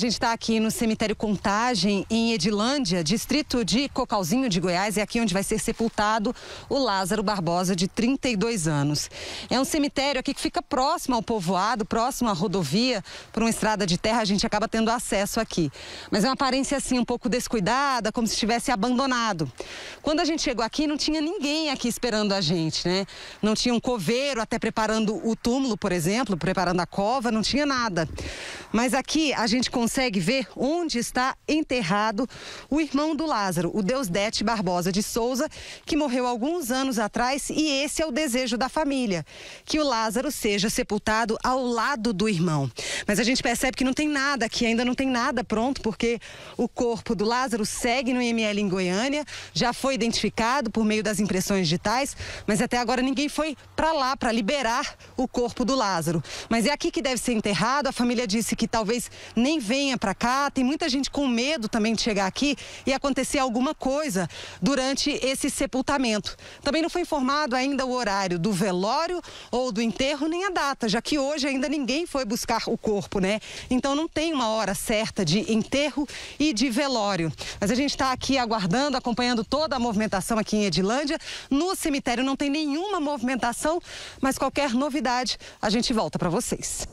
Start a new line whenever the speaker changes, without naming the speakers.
A gente está aqui no cemitério Contagem, em Edilândia, distrito de Cocalzinho de Goiás, é aqui onde vai ser sepultado o Lázaro Barbosa, de 32 anos. É um cemitério aqui que fica próximo ao povoado, próximo à rodovia, por uma estrada de terra, a gente acaba tendo acesso aqui. Mas é uma aparência assim, um pouco descuidada, como se estivesse abandonado. Quando a gente chegou aqui, não tinha ninguém aqui esperando a gente, né? Não tinha um coveiro até preparando o túmulo, por exemplo, preparando a cova, não tinha nada. Mas aqui a gente consegue ver onde está enterrado o irmão do Lázaro, o Deusdete Barbosa de Souza, que morreu alguns anos atrás e esse é o desejo da família, que o Lázaro seja sepultado ao lado do irmão. Mas a gente percebe que não tem nada aqui, ainda não tem nada pronto, porque o corpo do Lázaro segue no IML em Goiânia, já foi identificado por meio das impressões digitais, mas até agora ninguém foi para lá para liberar o corpo do Lázaro. Mas é aqui que deve ser enterrado, a família disse que talvez nem venha para cá. Tem muita gente com medo também de chegar aqui e acontecer alguma coisa durante esse sepultamento. Também não foi informado ainda o horário do velório ou do enterro, nem a data, já que hoje ainda ninguém foi buscar o corpo, né? Então não tem uma hora certa de enterro e de velório. Mas a gente está aqui aguardando, acompanhando toda a movimentação aqui em Edilândia. No cemitério não tem nenhuma movimentação, mas qualquer novidade a gente volta para vocês.